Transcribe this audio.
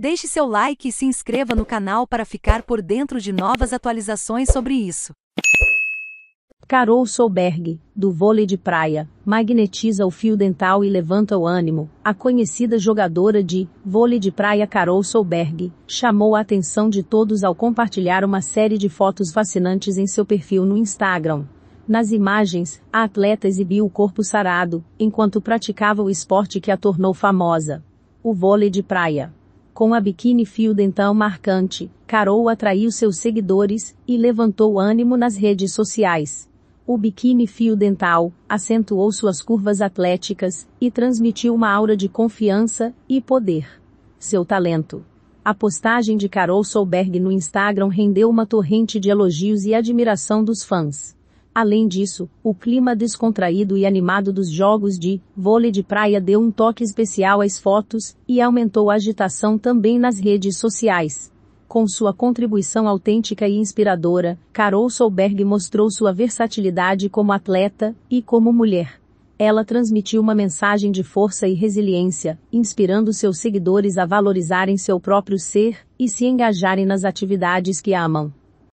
Deixe seu like e se inscreva no canal para ficar por dentro de novas atualizações sobre isso. Carol Solberg, do vôlei de praia, magnetiza o fio dental e levanta o ânimo. A conhecida jogadora de vôlei de praia Carol Solberg chamou a atenção de todos ao compartilhar uma série de fotos fascinantes em seu perfil no Instagram. Nas imagens, a atleta exibiu o corpo sarado, enquanto praticava o esporte que a tornou famosa. O vôlei de praia. Com a biquíni fio dental marcante, Carol atraiu seus seguidores e levantou ânimo nas redes sociais. O biquíni fio dental acentuou suas curvas atléticas e transmitiu uma aura de confiança e poder. Seu talento. A postagem de Carol Solberg no Instagram rendeu uma torrente de elogios e admiração dos fãs. Além disso, o clima descontraído e animado dos jogos de vôlei de praia deu um toque especial às fotos e aumentou a agitação também nas redes sociais. Com sua contribuição autêntica e inspiradora, Carol Solberg mostrou sua versatilidade como atleta e como mulher. Ela transmitiu uma mensagem de força e resiliência, inspirando seus seguidores a valorizarem seu próprio ser e se engajarem nas atividades que amam.